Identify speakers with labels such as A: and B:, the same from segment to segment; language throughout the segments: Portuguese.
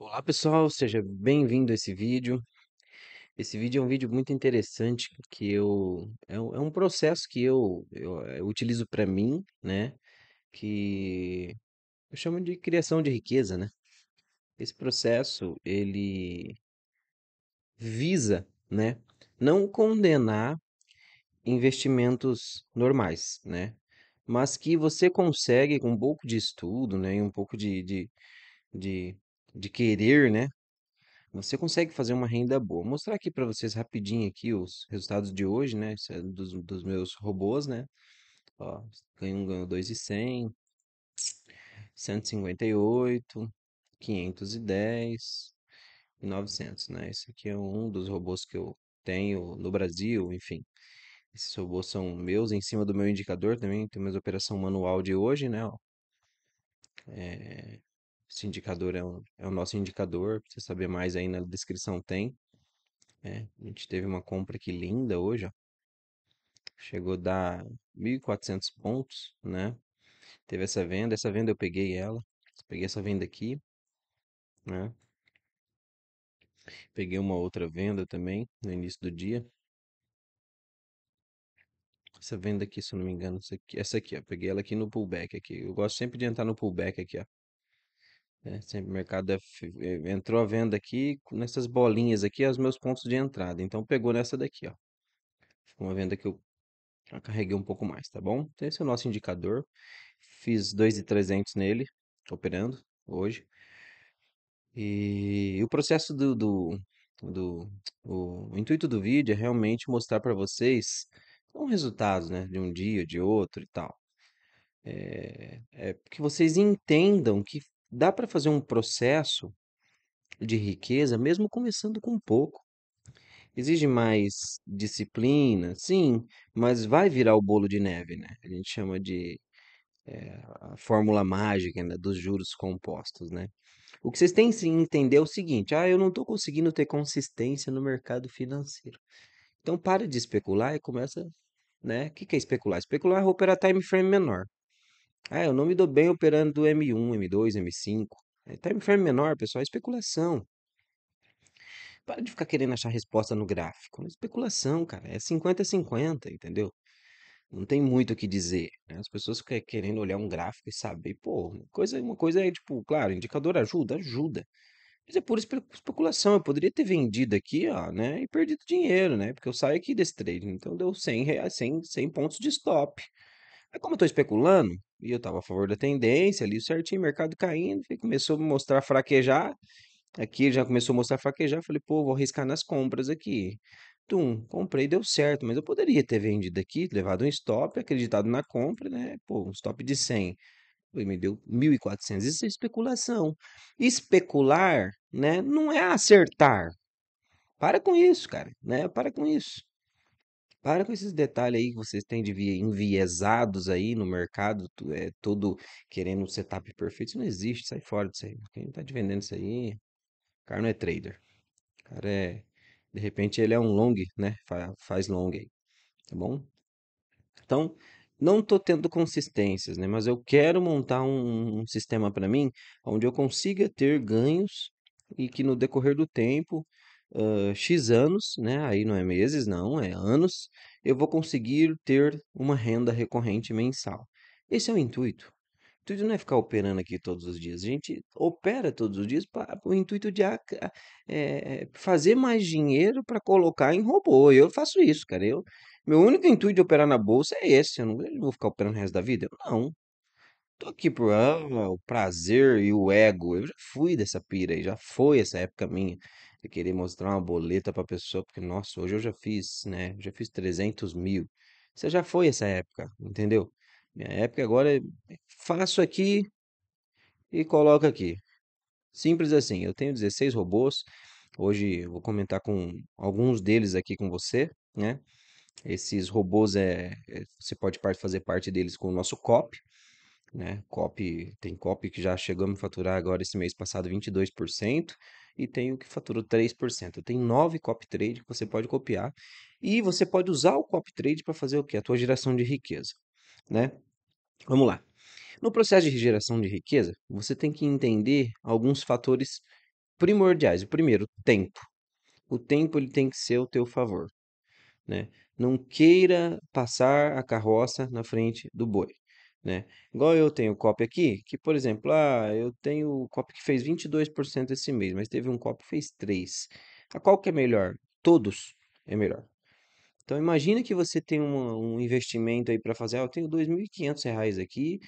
A: Olá pessoal, seja bem-vindo a esse vídeo. Esse vídeo é um vídeo muito interessante que eu é um, é um processo que eu, eu, eu utilizo para mim, né? Que eu chamo de criação de riqueza, né? Esse processo ele visa, né? Não condenar investimentos normais, né? Mas que você consegue com um pouco de estudo, né? E um pouco de, de, de de querer, né? Você consegue fazer uma renda boa. Vou mostrar aqui para vocês rapidinho aqui os resultados de hoje, né? Isso é dos, dos meus robôs, né? Ó, ganho um, ganho dois e cem. 158, 510 e 900, né? Esse aqui é um dos robôs que eu tenho no Brasil, enfim. Esses robôs são meus, em cima do meu indicador também, tem mais operação manual de hoje, né? É, esse indicador é, é o nosso indicador. Pra você saber mais aí na descrição tem. É, a gente teve uma compra aqui linda hoje, ó. Chegou a dar 1.400 pontos, né? Teve essa venda. Essa venda eu peguei ela. Peguei essa venda aqui, né? Peguei uma outra venda também no início do dia. Essa venda aqui, se eu não me engano, essa aqui, essa aqui ó, peguei ela aqui no pullback aqui. Eu gosto sempre de entrar no pullback aqui, ó. É, sempre o mercado é é, entrou a venda aqui, nessas bolinhas aqui, é os meus pontos de entrada. Então pegou nessa daqui, ó. Ficou uma venda que eu já carreguei um pouco mais, tá bom? Então, esse é o nosso indicador. Fiz 2.300 nele, tô operando hoje. E o processo do, do, do- o, o intuito do vídeo é realmente mostrar para vocês um resultado, né, de um dia, de outro e tal. É, é que vocês entendam que dá para fazer um processo de riqueza mesmo começando com pouco. Exige mais disciplina, sim, mas vai virar o bolo de neve, né? A gente chama de é, a fórmula mágica né, dos juros compostos, né? O que vocês têm que entender é o seguinte: ah, eu não estou conseguindo ter consistência no mercado financeiro. Então, para de especular e começa, né? O que é especular? Especular é operar time frame menor. Ah, eu não me dou bem operando M1, M2, M5. Time frame menor, pessoal, é especulação. Para de ficar querendo achar resposta no gráfico. É especulação, cara. É 50-50, entendeu? Não tem muito o que dizer. Né? As pessoas ficam é querendo olhar um gráfico e saber, pô, uma coisa, uma coisa é tipo, claro, indicador ajuda, ajuda. Mas é pura especulação. Eu poderia ter vendido aqui, ó, né? E perdido dinheiro, né? Porque eu saio aqui desse trade. Então deu 100, reais, 100, 100 pontos de stop. Mas como eu tô especulando, e eu tava a favor da tendência ali, certinho, mercado caindo, começou a mostrar fraquejar. Aqui já começou a mostrar fraquejar, falei, pô, vou arriscar nas compras aqui. Tum, comprei, deu certo, mas eu poderia ter vendido aqui, levado um stop, acreditado na compra, né? Pô, um stop de 100. Ele me deu 1.400. Isso é especulação. Especular, né, não é acertar. Para com isso, cara, né? Para com isso. Para com esses detalhes aí que vocês têm de vi- enviesados aí no mercado, é eh, todo querendo um setup perfeito. Isso não existe, sai fora disso aí. Quem tá te vendendo isso aí, o cara não é trader. O cara é. De repente ele é um long, né? Faz long aí, tá bom? Então, não estou tendo consistências, né? Mas eu quero montar um, um sistema para mim onde eu consiga ter ganhos e que no decorrer do tempo uh, X anos, né? Aí não é meses, não, é anos, eu vou conseguir ter uma renda recorrente mensal. Esse é o intuito. O intuito não é ficar operando aqui todos os dias. A gente opera todos os dias para o intuito de é, é, fazer mais dinheiro para colocar em robô. Eu faço isso, cara. Eu, meu único intuito de operar na bolsa é esse. Eu não eu vou ficar operando o resto da vida. Eu não. Tô aqui por ah, o prazer e o ego. Eu já fui dessa pira aí, já foi essa época minha querer mostrar uma boleta para a pessoa, porque, nossa, hoje eu já fiz, né? Já fiz 300 mil. Você já foi essa época, entendeu? Minha época agora é faço aqui e coloco aqui. Simples assim. Eu tenho 16 robôs. Hoje eu vou comentar com alguns deles aqui com você, né? Esses robôs é, é você pode fazer parte deles com o nosso COP, né? COP, tem COP que já chegamos a faturar agora esse mês passado 22%, e tem o que faturou 3%. Tem nove copy trade que você pode copiar e você pode usar o copy trade para fazer o que? A tua geração de riqueza, né? Vamos lá. No processo de geração de riqueza, você tem que entender alguns fatores primordiais. O primeiro, tempo. O tempo ele tem que ser o teu favor, né? Não queira passar a carroça na frente do boi né. Igual eu tenho copy aqui, que por exemplo, ah, eu tenho copy que fez 22% esse mês, mas teve um copy que fez 3. A ah, qual que é melhor? Todos é melhor. Então imagina que você tem um, um investimento aí para fazer, ah, eu tenho R$ 2.500 aqui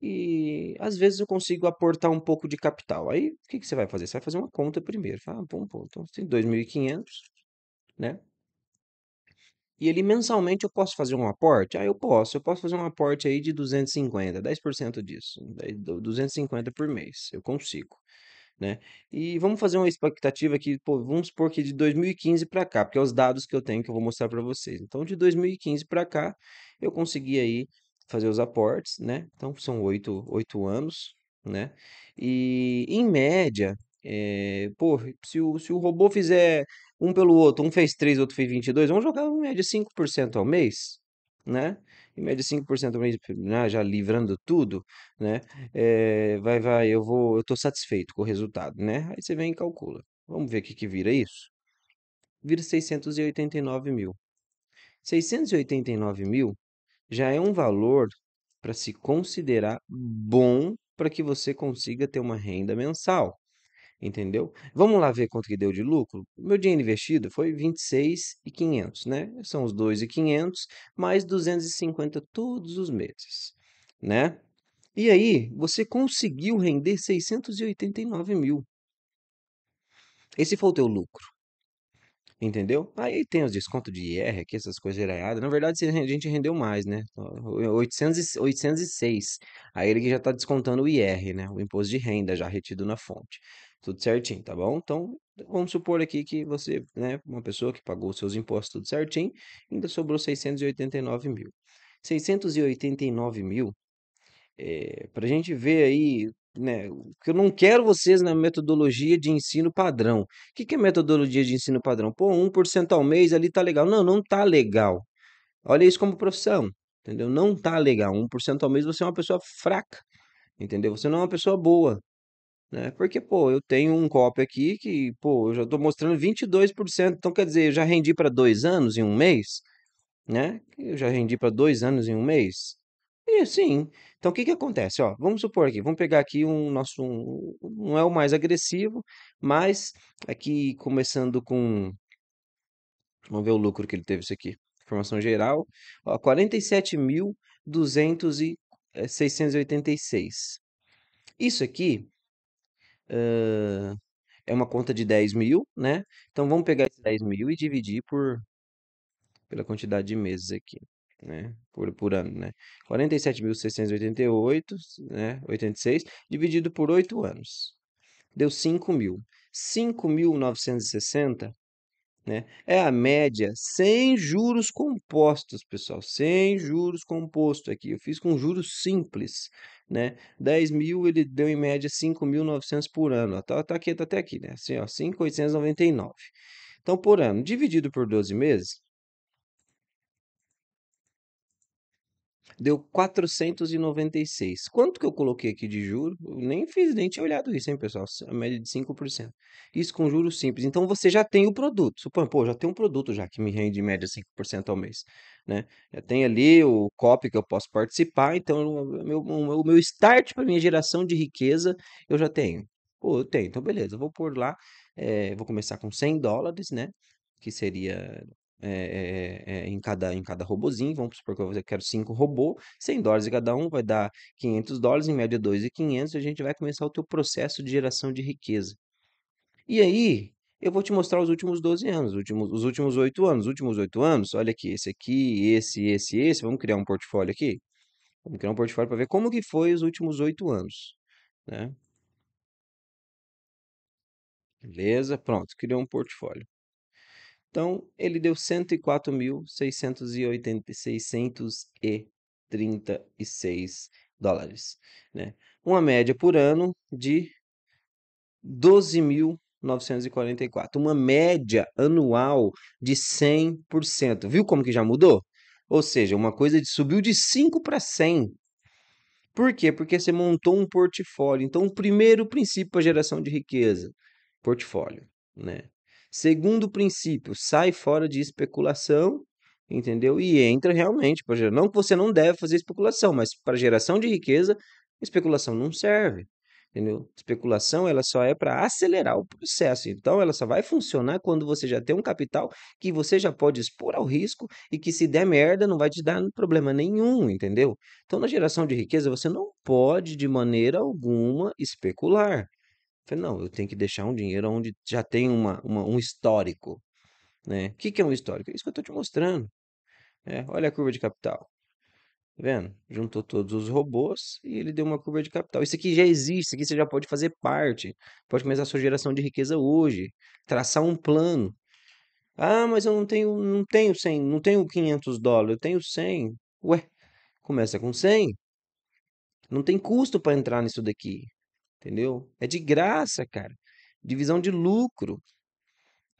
A: e às vezes eu consigo aportar um pouco de capital. Aí o que, que você vai fazer? Você vai fazer uma conta primeiro. Fala, ah, pum, tem então você tem 2.500, né? E ele mensalmente eu posso fazer um aporte? Ah, eu posso. Eu posso fazer um aporte aí de 250, 10% disso, 250 né, por mês. Eu consigo, né? E vamos fazer uma expectativa aqui, pô, vamos supor que de 2015 para cá, porque é os dados que eu tenho que eu vou mostrar para vocês. Então, de 2015 para cá, eu consegui aí fazer os aportes, né? Então, são oito, oito anos, né? E, em média, é, pô, se o, se o robô fizer um pelo outro, um fez 3, outro fez 22, vamos jogar em média 5% ao mês, né? Em média 5% ao mês, né? já livrando tudo, né? É, vai, vai, eu vou, eu tô satisfeito com o resultado, né? Aí você vem e calcula. Vamos ver o que que vira isso? Vira 689 mil. 689 mil já é um valor para se considerar bom para que você consiga ter uma renda mensal entendeu? Vamos lá ver quanto que deu de lucro? Meu dinheiro investido foi 26,500, né? São os 2,500 mais 250 todos os meses, né? E aí, você conseguiu render 689 mil. Esse foi o teu lucro. Entendeu? Aí tem os descontos de IR aqui, essas coisas eraiadas. Na verdade, a gente rendeu mais, né? 800, 806. Aí ele já está descontando o IR, né? O imposto de renda já retido na fonte tudo certinho, tá bom? Então, vamos supor aqui que você, né, uma pessoa que pagou seus impostos tudo certinho, ainda sobrou 689 mil. 689 mil, é, eh, para a gente ver aí, né, que eu não quero vocês na metodologia de ensino padrão. O que, que é metodologia de ensino padrão? Pô, 1% ao mês ali tá legal. Não, não tá legal. Olha isso como profissão, entendeu? Não tá legal. 1% ao mês você é uma pessoa fraca, entendeu? Você não é uma pessoa boa né? Porque, pô, eu tenho um copy aqui que, pô, eu já estou mostrando 22%, então quer dizer, eu já rendi para dois anos em um mês, né? Eu já rendi para dois anos em um mês. E sim. Então, o que que acontece? Ó, vamos supor aqui, vamos pegar aqui um nosso, um, não é o mais agressivo, mas aqui começando com, vamos ver o lucro que ele teve isso aqui, informação geral, ó, 47.200 e 686. Eh, isso aqui é uma conta de 10 mil, né? Então vamos pegar esses 10 mil e dividir por pela quantidade de meses aqui, né? Por, por ano, né? 47.688, né? 86, dividido por 8 anos. Deu 5 mil. 5.960 né? É a média sem juros compostos, pessoal. Sem juros compostos aqui. Eu fiz com juros simples né? 10 mil ele deu em média 5.900 por ano, Está tá aqui, tá até aqui, né? Assim, ó, 5.899. Então, por ano, dividido por 12 meses, deu 496. Quanto que eu coloquei aqui de juro? nem fiz, nem tinha olhado isso, hein, pessoal? A média de 5%. Isso com juros simples. Então você já tem o produto. Suponha, pô, já tem um produto já que me rende em média 5% ao mês. Né? Já tem ali o COP que eu posso participar, então o meu, o meu start para minha geração de riqueza eu já tenho. Pô, eu tenho, então beleza, eu vou por lá, é, vou começar com 100 dólares, né? Que seria é é, é, é, em cada em cada robozinho. Vamos supor que eu quero cinco robô, 100 dólares cada um vai dar 500 dólares, em média 2.500, e a gente vai começar o teu processo de geração de riqueza. E aí, eu vou te mostrar os últimos 12 anos, os últimos, os últimos 8 anos. Os últimos oito anos, olha aqui, esse aqui, esse, esse, esse. Vamos criar um portfólio aqui? Vamos criar um portfólio para ver como que foi os últimos 8 anos, né? Beleza, pronto, criou um portfólio. Então, ele deu 104.636 dólares. Né? Uma média por ano de 12.944. Uma média anual de 100%. Viu como que já mudou? Ou seja, uma coisa de subiu de 5 para 100. Por quê? Porque você montou um portfólio. Então, o primeiro princípio para geração de riqueza, portfólio, né? Segundo princípio, sai fora de especulação, entendeu? E entra realmente para Não que você não deve fazer especulação, mas para geração de riqueza, especulação não serve. Entendeu? Especulação ela só é para acelerar o processo. Então ela só vai funcionar quando você já tem um capital que você já pode expor ao risco e que se der merda não vai te dar problema nenhum, entendeu? Então na geração de riqueza você não pode de maneira alguma especular. Falei, não, eu tenho que deixar um dinheiro onde já tem uma, uma um histórico. Né? O que, que é um histórico? É isso que eu estou te mostrando. É, olha a curva de capital. Tá vendo? Juntou todos os robôs e ele deu uma curva de capital. Isso aqui já existe, isso aqui você já pode fazer parte. Pode começar a sua geração de riqueza hoje. Traçar um plano. Ah, mas eu não tenho, não tenho 100, não tenho 500 dólares, eu tenho 100. Ué, começa com 100. Não tem custo para entrar nisso daqui. Entendeu? É de graça, cara. Divisão de lucro.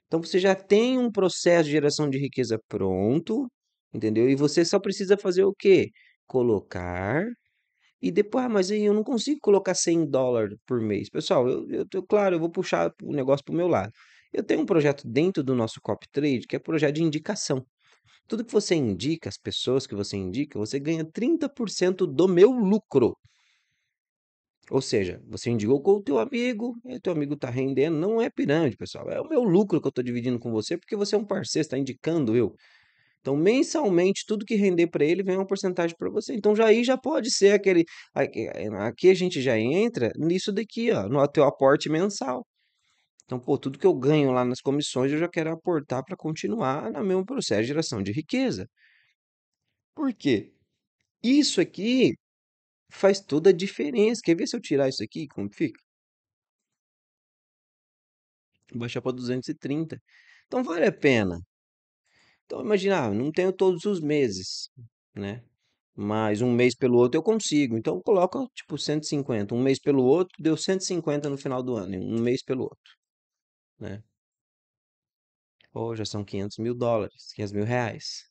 A: Então você já tem um processo de geração de riqueza pronto, entendeu? E você só precisa fazer o quê? Colocar. E depois, ah, mas aí eu não consigo colocar 100 dólares por mês. Pessoal, eu, eu, eu, claro, eu vou puxar o negócio para o meu lado. Eu tenho um projeto dentro do nosso Cop Trade que é projeto de indicação. Tudo que você indica, as pessoas que você indica, você ganha 30% do meu lucro. Ou seja, você indicou com o teu amigo, e teu amigo está rendendo, não é pirâmide, pessoal. É o meu lucro que eu estou dividindo com você, porque você é um parceiro, está indicando eu. Então, mensalmente, tudo que render para ele vem uma porcentagem para você. Então, já aí já pode ser aquele. Aqui a gente já entra nisso daqui, ó, no teu aporte mensal. Então, pô, tudo que eu ganho lá nas comissões eu já quero aportar para continuar no mesmo processo de geração de riqueza. Por quê? Isso aqui faz toda a diferença. Quer ver se eu tirar isso aqui, como fica? Vou baixar para 230. Então vale a pena. Então imaginar, ah, não tenho todos os meses, né? Mas um mês pelo outro eu consigo. Então coloca tipo 150. Um mês pelo outro deu 150 no final do ano. Um mês pelo outro, né? Ou oh, já são 500 mil dólares, 500 mil reais.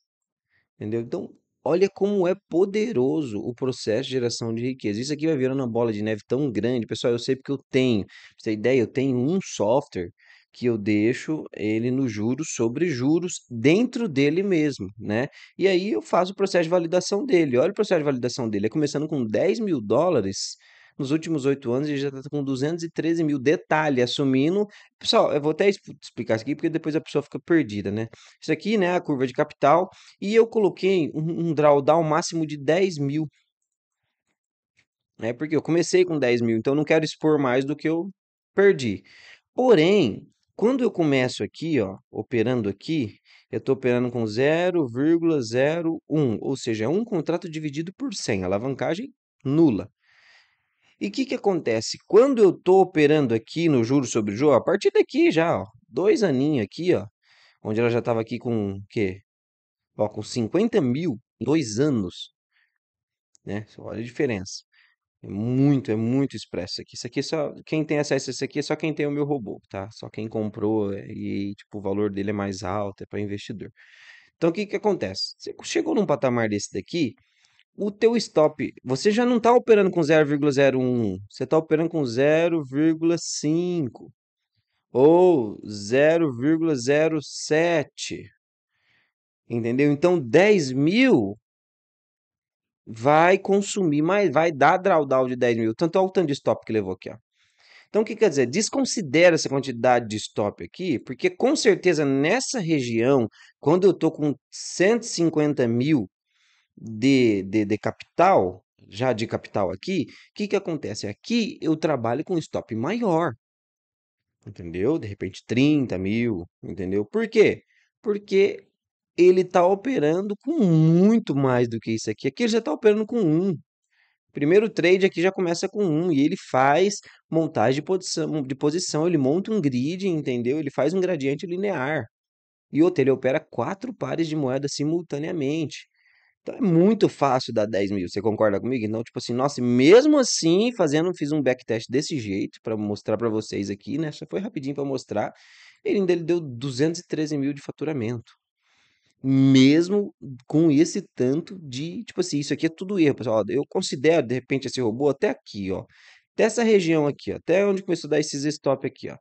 A: Entendeu? Então Olha como é poderoso o processo de geração de riqueza. Isso aqui vai virando uma bola de neve tão grande. Pessoal, eu sei porque eu tenho. Pra você ter ideia, eu tenho um software que eu deixo ele no juros sobre juros dentro dele mesmo, né? E aí eu faço o processo de validação dele. Olha o processo de validação dele. É começando com 10 mil dólares nos últimos oito anos ele já está com 213 mil. Detalhe, assumindo. Pessoal, eu vou até explicar isso aqui, porque depois a pessoa fica perdida, né? Isso aqui, né, a curva de capital. E eu coloquei um, um drawdown máximo de 10 mil. É porque eu comecei com 10 mil, então não quero expor mais do que eu perdi. Porém, quando eu começo aqui, ó, operando aqui, eu estou operando com 0,01, ou seja, é um contrato dividido por 100, alavancagem nula. E o que, que acontece? Quando eu estou operando aqui no juro sobre jogo, a partir daqui já, ó, dois aninhos aqui, ó, onde ela já estava aqui com o quê? Ó, com 50 mil em dois anos. Né? Olha a diferença. É muito, é muito expresso aqui. Isso aqui só. Quem tem acesso a isso aqui é só quem tem o meu robô, tá? Só quem comprou é, e, tipo, o valor dele é mais alto, é para investidor. Então, o que que acontece? Você chegou num patamar desse daqui, o teu stop. Você já não está operando com 0,01, você está operando com 0,5 ou 0,07. Entendeu? Então 10 mil vai consumir mais, vai dar drawdown de 10 mil. Tanto é o tanto de stop que levou aqui. Ó. Então o que quer dizer? Desconsidera essa quantidade de stop aqui, porque com certeza nessa região, quando eu estou com 150 mil de, de, de capital, já de capital aqui, o que, que acontece? Aqui eu trabalho com stop maior, entendeu? De repente 30 mil, entendeu? Por quê? Porque ele está operando com muito mais do que isso aqui. Aqui ele já está operando com Um. Primeiro trade aqui já começa com um, e ele faz montagem de posição, de posição, ele monta um grid, entendeu? Ele faz um gradiente linear. E outro, ele opera quatro pares de moedas simultaneamente. Então é muito fácil dar 10 mil, você concorda comigo? Então, tipo assim, nossa, mesmo assim, fazendo, fiz um backtest desse jeito para mostrar para vocês aqui, né? Só foi rapidinho para mostrar. Ele ainda deu 213 mil de faturamento. Mesmo com esse tanto de, tipo assim, isso aqui é tudo erro, pessoal. Eu considero, de repente, esse robô até aqui, ó. Até essa região aqui, ó, até onde começou a dar esses stop aqui, ó.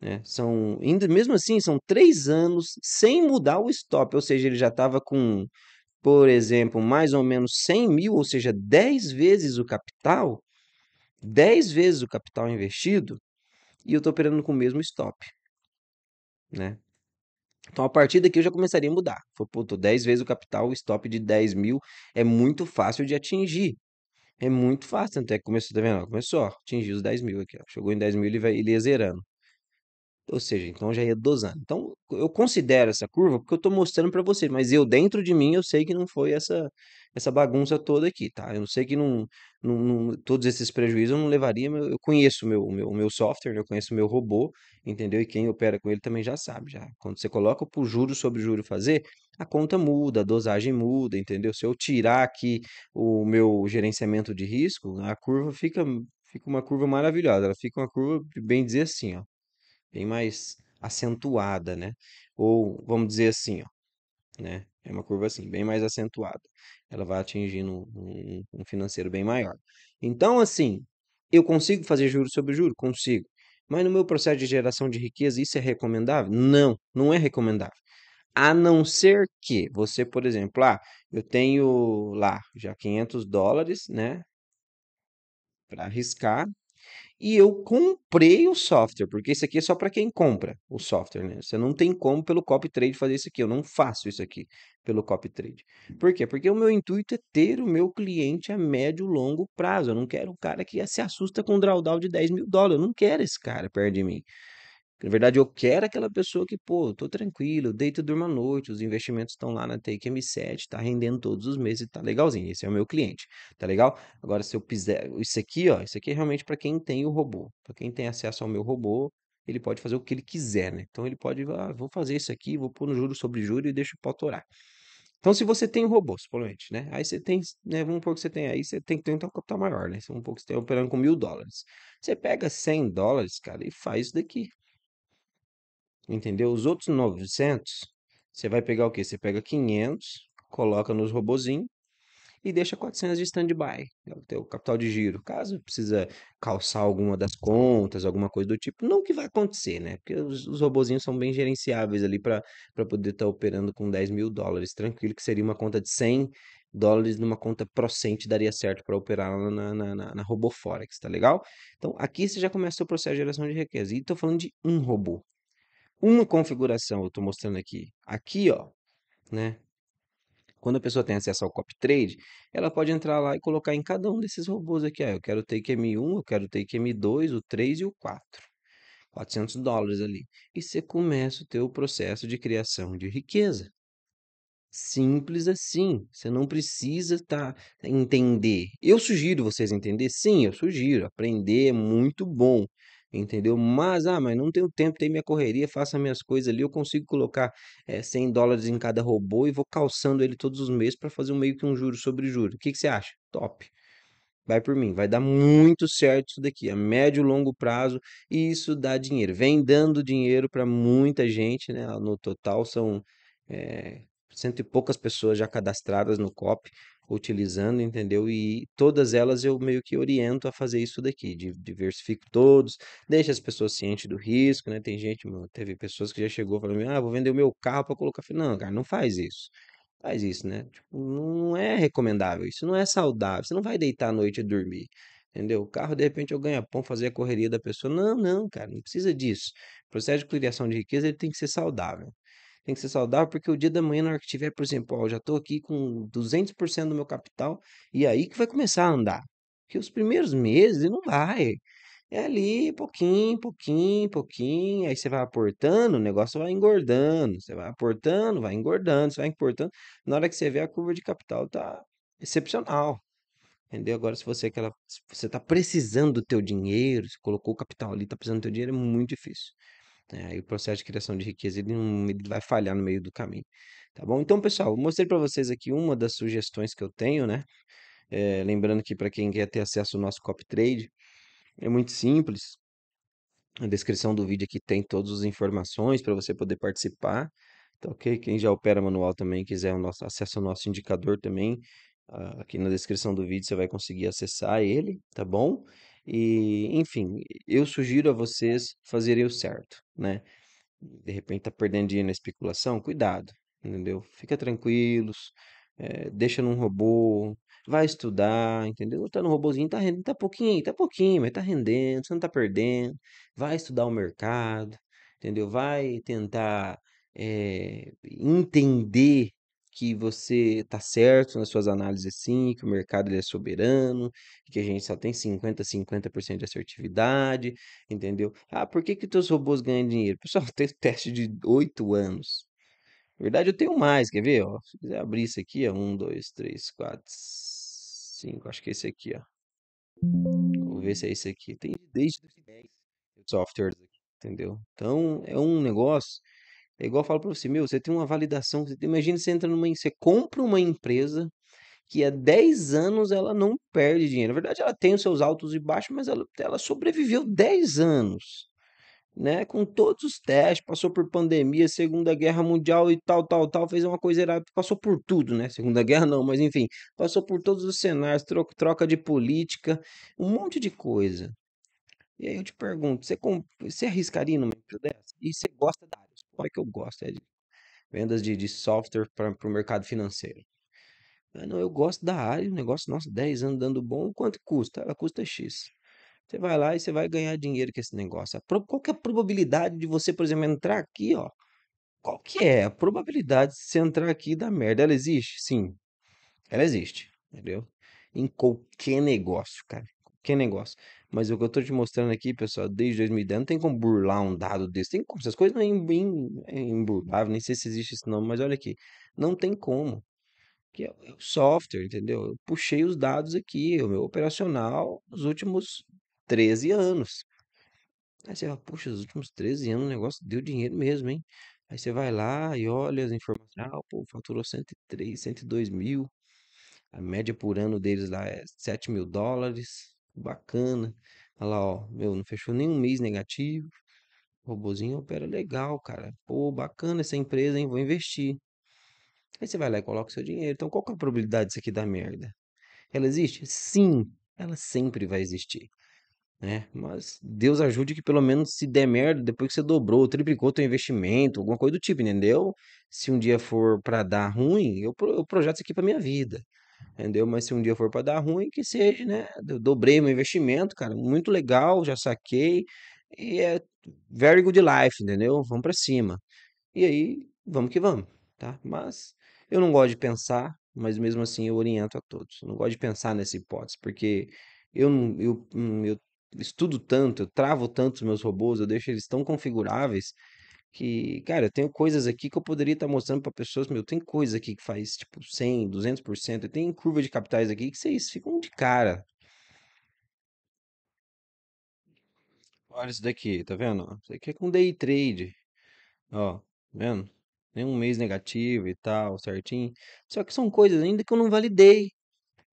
A: Né? São, ainda mesmo assim, são três anos sem mudar o stop, ou seja, ele já estava com por exemplo, mais ou menos 100 mil, ou seja, 10 vezes o capital, 10 vezes o capital investido, e eu estou operando com o mesmo stop. Né? Então, a partir daqui eu já começaria a mudar. Foi, pô, tô 10 vezes o capital, o stop de 10 mil é muito fácil de atingir. É muito fácil, tanto é que começou, tá vendo? Começou, ó, atingiu os 10 mil aqui, ó. Chegou em 10 mil, ele, vai, ele ia zerando. Ou seja, então já ia dosando. Então, eu considero essa curva porque eu estou mostrando para vocês mas eu dentro de mim eu sei que não foi essa essa bagunça toda aqui, tá? Eu não sei que não, não, não todos esses prejuízos eu não levaria, eu conheço o meu, meu, meu software, né? eu conheço o meu robô, entendeu? E quem opera com ele também já sabe, já. Quando você coloca o juro sobre juro fazer, a conta muda, a dosagem muda, entendeu? Se eu tirar aqui o meu gerenciamento de risco, a curva fica fica uma curva maravilhosa, ela fica uma curva, bem dizer assim, ó bem mais acentuada, né? Ou vamos dizer assim, ó, né? É uma curva assim, bem mais acentuada. Ela vai atingindo um, um financeiro bem maior. Então, assim, eu consigo fazer juros sobre juros? Consigo. Mas no meu processo de geração de riqueza, isso é recomendável? Não, não é recomendável. A não ser que você, por exemplo, ah, eu tenho lá já 500 dólares, né? Para arriscar, e eu comprei o software, porque isso aqui é só para quem compra o software, né? Você não tem como pelo copy trade fazer isso aqui, eu não faço isso aqui pelo copy trade. Por quê? Porque o meu intuito é ter o meu cliente a médio longo prazo. Eu não quero um cara que se assusta com um drawdown de 10 mil dólares, eu não quero esse cara perto de mim. Na verdade, eu quero aquela pessoa que, pô, eu tô tranquilo, eu deito e durmo à noite, os investimentos estão lá na Take M7, tá rendendo todos os meses, tá legalzinho. Esse é o meu cliente, tá legal? Agora, se eu quiser, isso aqui, ó, isso aqui é realmente para quem tem o robô, para quem tem acesso ao meu robô, ele pode fazer o que ele quiser, né? Então, ele pode, ah, vou fazer isso aqui, vou pôr no juro sobre juro e deixo o autorar. Então, se você tem um robô, supostamente, né? Aí você tem, né? Vamos supor que você tem aí, você tem que ter então um capital maior, né? Vamos supor que você tem operando com mil dólares. Você pega 100 dólares, cara, e faz isso daqui entendeu? Os outros 900, você vai pegar o quê? Você pega 500, coloca nos robozinhos e deixa 400 de stand-by, é o teu capital de giro. Caso precisa calçar alguma das contas, alguma coisa do tipo, não que vai acontecer, né? Porque os, os robozinhos são bem gerenciáveis ali para poder estar tá operando com 10 mil dólares, tranquilo, que seria uma conta de 100 dólares numa conta procente daria certo para operar na, na, na, na RoboForex, tá legal? Então aqui você já começa o processo de geração de riqueza. E estou falando de um robô, uma configuração, eu estou mostrando aqui. Aqui, ó, né? Quando a pessoa tem acesso ao copy trade, ela pode entrar lá e colocar em cada um desses robôs aqui. Ah, eu quero take M1, eu quero take M2, o 3 e o 4. 400 dólares ali. E você começa o teu processo de criação de riqueza. Simples assim. Você não precisa tá, entender. Eu sugiro vocês entender? Sim, eu sugiro. Aprender é muito bom entendeu? Mas, ah, mas não tenho tempo, tem minha correria, faço minhas coisas ali, eu consigo colocar é, eh, 100 dólares em cada robô e vou calçando ele todos os meses para fazer um, meio que um juro sobre juro. O que, que você acha? Top! Vai por mim, vai dar muito certo isso daqui, a médio e longo prazo, e isso dá dinheiro. Vem dando dinheiro para muita gente, né? No total são é, cento e poucas pessoas já cadastradas no COP utilizando, entendeu? E todas elas eu meio que oriento a fazer isso daqui, de, diversifico todos, deixa as pessoas cientes do risco, né? Tem gente, teve pessoas que já chegou falando, ah, vou vender o meu carro para colocar, não, cara, não faz isso. Faz isso, né? Tipo, não é recomendável, isso não é saudável. Você não vai deitar à noite e dormir. Entendeu? O carro, de repente, eu ganho pão, fazer a correria da pessoa. Não, não, cara, não precisa disso. O processo de criação de riqueza ele tem que ser saudável tem que ser saudável, porque o dia da manhã, na hora que tiver, por exemplo, ó, já estou aqui com 200% do meu capital, e aí que vai começar a andar. Porque os primeiros meses não vai. É ali, pouquinho, pouquinho, pouquinho. Aí você vai aportando, o negócio vai engordando. Você vai aportando, vai engordando, você vai importando. Na hora que você vê, a curva de capital tá excepcional. Entendeu? Agora, se você é está você tá precisando do teu dinheiro, se colocou o capital ali, tá precisando do teu dinheiro, é muito difícil né? Aí o processo de criação de riqueza ele, não, ele vai falhar no meio do caminho, tá bom? Então, pessoal, mostrei para vocês aqui uma das sugestões que eu tenho, né? É, lembrando que para quem quer ter acesso ao nosso copy trade, é muito simples. Na descrição do vídeo aqui tem todas as informações para você poder participar. Tá ok? Quem já opera manual também quiser o nosso, acesso ao nosso indicador também. Ah, aqui na descrição do vídeo você vai conseguir acessar ele, tá bom? E, enfim, eu sugiro a vocês fazerem o certo né? De repente tá perdendo dinheiro na especulação, cuidado, entendeu? Fica tranquilos, é, eh, deixa num robô, vai estudar, entendeu? Tá no robôzinho, tá rendendo, tá pouquinho, tá pouquinho, mas tá rendendo, você não tá perdendo, vai estudar o mercado, entendeu? Vai tentar é, entender que você está certo nas suas análises sim, que o mercado ele é soberano, que a gente só tem 50, 50% de assertividade, entendeu? Ah, por que que teus robôs ganham dinheiro? Pessoal, tem teste de 8 anos. Na verdade, eu tenho mais, quer ver? Ó, se quiser abrir isso aqui, ó, 1, 2, 3, 4, 5, acho que é esse aqui, ó. Vou ver se é esse aqui. Tem desde 2010 softwares aqui, entendeu? Então, é um negócio é igual eu falo para você, meu, você tem uma validação. Você, imagina você entra numa. Você compra uma empresa que há 10 anos ela não perde dinheiro. Na verdade, ela tem os seus altos e baixos, mas ela, ela sobreviveu 10 anos. Né, com todos os testes, passou por pandemia, Segunda Guerra Mundial e tal, tal, tal, fez uma coisa errada, passou por tudo, né? Segunda Guerra não, mas enfim, passou por todos os cenários, troca de política, um monte de coisa. E aí eu te pergunto, você, você arriscaria numa empresa dessa? E você gosta da Olha que eu gosto é de vendas de, de software para o mercado financeiro. não, eu gosto da área, o negócio nosso 10 anos dando bom, quanto custa? Ela ah, custa X. Você vai lá e você vai ganhar dinheiro com esse negócio. Qual que é a probabilidade de você, por exemplo, entrar aqui, ó? Qual que é a probabilidade de você entrar aqui da merda? Ela existe? Sim. Ela existe, entendeu? Em qualquer negócio, cara. Qualquer negócio. Mas o que eu tô te mostrando aqui, pessoal, desde 2010, não tem como burlar um dado desse. Tem como, essas coisas não é, im, é imburlável, nem sei se existe esse nome, mas olha aqui. Não tem como. Que é o software, entendeu? Eu puxei os dados aqui, o meu operacional, nos últimos 13 anos. Aí você fala, puxa, os últimos 13 anos o negócio deu dinheiro mesmo, hein? Aí você vai lá e olha as informações. Ah, pô, faturou 103, 102 mil. A média por ano deles lá é 7 mil dólares bacana. Olha lá, ó, meu, não fechou nenhum mês negativo. O robôzinho opera legal, cara. Pô, bacana essa empresa, hein? Vou investir. Aí você vai lá e coloca o seu dinheiro. Então, qual que é a probabilidade disso aqui dar merda? Ela existe? Sim, ela sempre vai existir. Né? Mas Deus ajude que pelo menos se der merda, depois que você dobrou, triplicou teu investimento, alguma coisa do tipo, entendeu? Se um dia for para dar ruim, eu, eu projeto isso aqui para minha vida entendeu? Mas se um dia for para dar ruim, que seja, né? Eu dobrei meu investimento, cara, muito legal, já saquei e é very good life, entendeu? Vamos para cima. E aí, vamos que vamos, tá? Mas eu não gosto de pensar, mas mesmo assim eu oriento a todos. Eu não gosto de pensar nessa hipótese, porque eu não, eu, hum, eu estudo tanto, eu travo tanto os meus robôs, eu deixo eles tão configuráveis que, cara, eu tenho coisas aqui que eu poderia estar mostrando para pessoas, meu, tem coisa aqui que faz tipo 100, 200%, tem curva de capitais aqui que vocês ficam de cara. Olha isso daqui, tá vendo? Isso aqui é com day trade. Ó, tá vendo? nenhum mês negativo e tal, certinho. Só que são coisas ainda que eu não validei.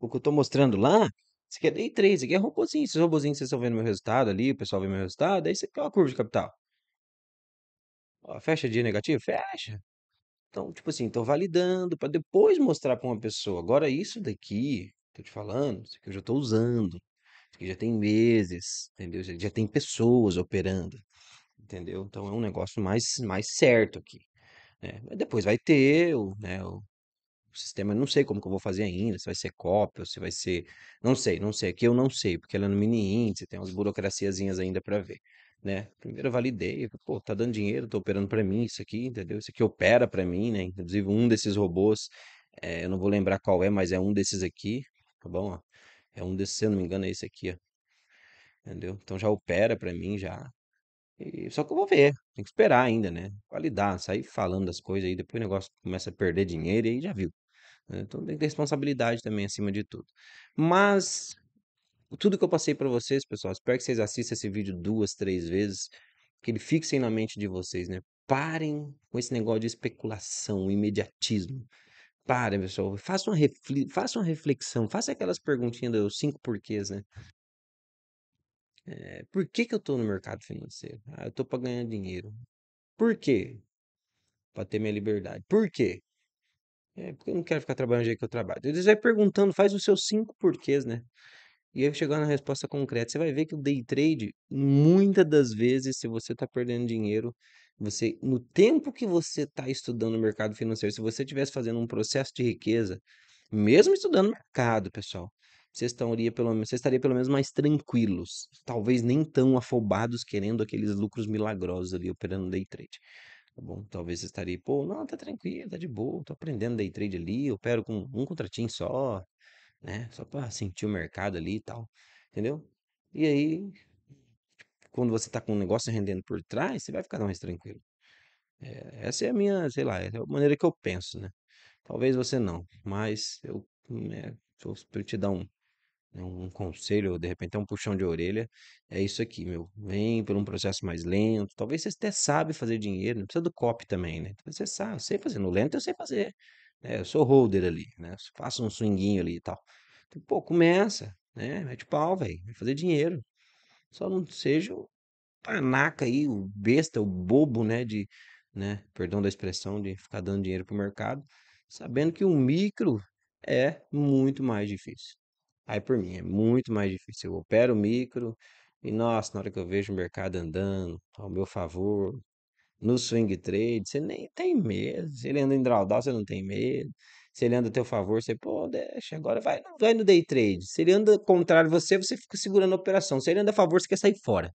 A: O que eu tô mostrando lá, isso aqui é day trade, isso aqui é se Esses robozinhos vocês estão vendo meu resultado ali, o pessoal vê meu resultado, aí isso aqui é uma curva de capital fecha dia negativo? Fecha. Então, tipo assim, estou validando para depois mostrar para uma pessoa. Agora, isso daqui, estou te falando, isso aqui eu já estou usando. Isso aqui já tem meses, entendeu? Já, já tem pessoas operando, entendeu? Então, é um negócio mais, mais certo aqui. Né? Mas depois vai ter o, né, o, sistema, não sei como que eu vou fazer ainda, se vai ser cópia, se vai ser. Não sei, não sei. Aqui eu não sei, porque ela é no mini índice, tem umas burocraciazinhas ainda para ver né? Primeiro eu validei, pô, tá dando dinheiro, tô operando para mim isso aqui, entendeu? Isso aqui opera para mim, né? Inclusive um desses robôs, é, eu não vou lembrar qual é, mas é um desses aqui, tá bom? É um desses, se eu não me engano, é esse aqui, ó. Entendeu? Então já opera para mim já. E, só que eu vou ver, tem que esperar ainda, né? Validar, sair falando das coisas aí, depois o negócio começa a perder dinheiro e aí já viu. Né, então tem que ter responsabilidade também acima de tudo. Mas tudo que eu passei para vocês, pessoal, espero que vocês assistam esse vídeo duas, três vezes, que ele fixem na mente de vocês, né? Parem com esse negócio de especulação, imediatismo. Parem, pessoal. Façam uma, refli façam uma reflexão, façam aquelas perguntinhas dos cinco porquês, né? É, por que, que eu estou no mercado financeiro? Ah, eu estou para ganhar dinheiro. Por quê? Para ter minha liberdade. Por quê? É, porque eu não quero ficar trabalhando do jeito que eu trabalho. Eles vai perguntando, faz os seus cinco porquês, né? e aí chegar na resposta concreta. Você vai ver que o day trade, muitas das vezes, se você está perdendo dinheiro, você no tempo que você está estudando o mercado financeiro, se você estivesse fazendo um processo de riqueza, mesmo estudando mercado, pessoal, vocês estariam pelo menos, pelo menos mais tranquilos, talvez nem tão afobados querendo aqueles lucros milagrosos ali operando day trade. Tá bom? Talvez você estaria, pô, não, tá tranquilo, tá de boa, tô aprendendo day trade ali, opero com um contratinho só, né? Só para sentir o mercado ali e tal, entendeu? E aí, quando você tá com um negócio rendendo por trás, você vai ficar mais tranquilo. É, essa é a minha, sei lá, é a maneira que eu penso, né? Talvez você não, mas eu, é, eu te dar um, né, um conselho, de repente é um puxão de orelha, é isso aqui, meu. Vem por um processo mais lento. Talvez você até sabe fazer dinheiro, não precisa do copy também, né? Você sabe, eu sei fazer. No lento eu sei fazer. Né? Eu sou holder ali, né? faço um swinguinho ali e tal. Então, pô, começa, né? Mete pau, velho. Vai fazer dinheiro. Só não seja o panaca aí, o besta, o bobo, né? De, né? Perdão da expressão, de ficar dando dinheiro pro mercado, sabendo que o micro é muito mais difícil. Aí por mim, é muito mais difícil. Eu opero o micro e, nossa, na hora que eu vejo o mercado andando ao meu favor, no swing trade, você nem tem medo. Se ele anda em drawdown, você não tem medo. Se ele anda a teu favor, você, pô, deixa, agora vai, vai no day trade. Se ele anda contrário a você, você fica segurando a operação. Se ele anda a favor, você quer sair fora.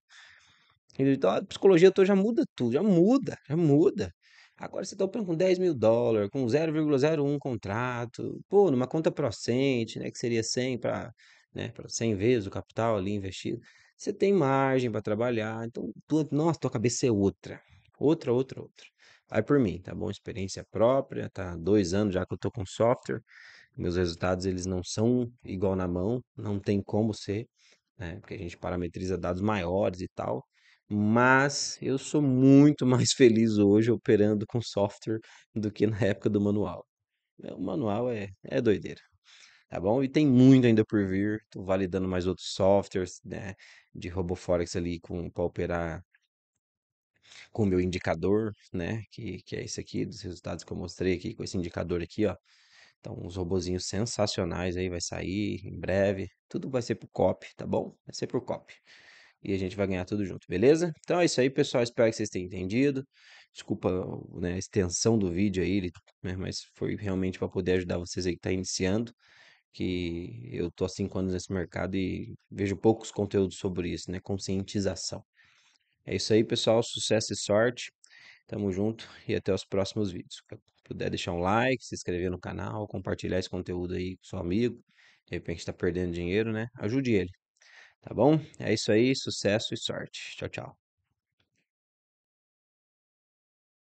A: Então a psicologia toda já muda tudo, já muda, já muda. Agora você está operando com 10 mil dólares, com 0,01 contrato, pô, numa conta procente, né, que seria 100 para né, 100 vezes o capital ali investido. Você tem margem para trabalhar, então, nossa, tua cabeça é outra outra, outra, outra. Vai por mim, tá bom? Experiência própria, tá? Dois anos já que eu tô com software, meus resultados eles não são igual na mão, não tem como ser, né? Porque a gente parametriza dados maiores e tal. Mas eu sou muito mais feliz hoje operando com software do que na época do manual. O manual é, é doideira tá bom? E tem muito ainda por vir. Tô validando mais outros softwares, né? De RoboForex ali com para operar com o meu indicador, né? Que, que é esse aqui, dos resultados que eu mostrei aqui, com esse indicador aqui, ó. Então, uns robozinhos sensacionais aí vai sair em breve. Tudo vai ser por cop, tá bom? Vai ser por cop E a gente vai ganhar tudo junto, beleza? Então é isso aí, pessoal. Espero que vocês tenham entendido. Desculpa né, a extensão do vídeo aí, né, mas foi realmente para poder ajudar vocês aí que tá iniciando. Que eu tô há cinco anos nesse mercado e vejo poucos conteúdos sobre isso, né? Conscientização. É isso aí, pessoal. Sucesso e sorte. Tamo junto e até os próximos vídeos. Se puder deixar um like, se inscrever no canal, compartilhar esse conteúdo aí com seu amigo. De repente está perdendo dinheiro, né? Ajude ele. Tá bom? É isso aí. Sucesso e sorte. Tchau, tchau.